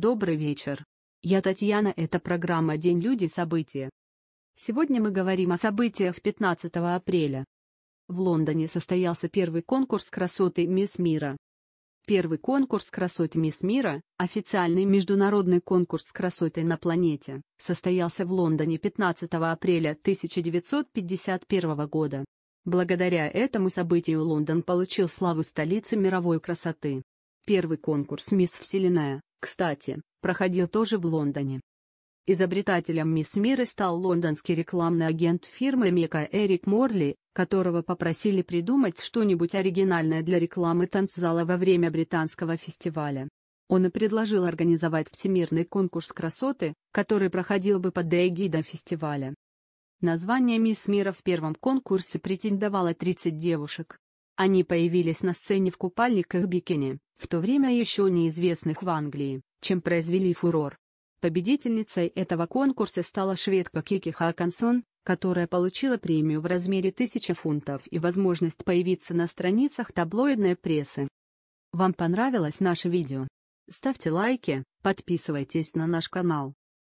Добрый вечер. Я Татьяна, это программа «День люди. События». Сегодня мы говорим о событиях 15 апреля. В Лондоне состоялся первый конкурс красоты «Мисс Мира». Первый конкурс красоты «Мисс Мира» — официальный международный конкурс красоты на планете, состоялся в Лондоне 15 апреля 1951 года. Благодаря этому событию Лондон получил славу столицы мировой красоты. Первый конкурс «Мисс Вселенная» кстати, проходил тоже в Лондоне. Изобретателем мисс Мира стал лондонский рекламный агент фирмы Мека Эрик Морли, которого попросили придумать что-нибудь оригинальное для рекламы танцзала во время британского фестиваля. Он и предложил организовать всемирный конкурс красоты, который проходил бы под эгидом фестиваля. Название «Мисс Мира» в первом конкурсе претендовало 30 девушек. Они появились на сцене в купальниках бикини, в то время еще неизвестных в Англии, чем произвели фурор. Победительницей этого конкурса стала шведка Кики Хакансон, которая получила премию в размере 1000 фунтов и возможность появиться на страницах таблоидной прессы. Вам понравилось наше видео? Ставьте лайки, подписывайтесь на наш канал.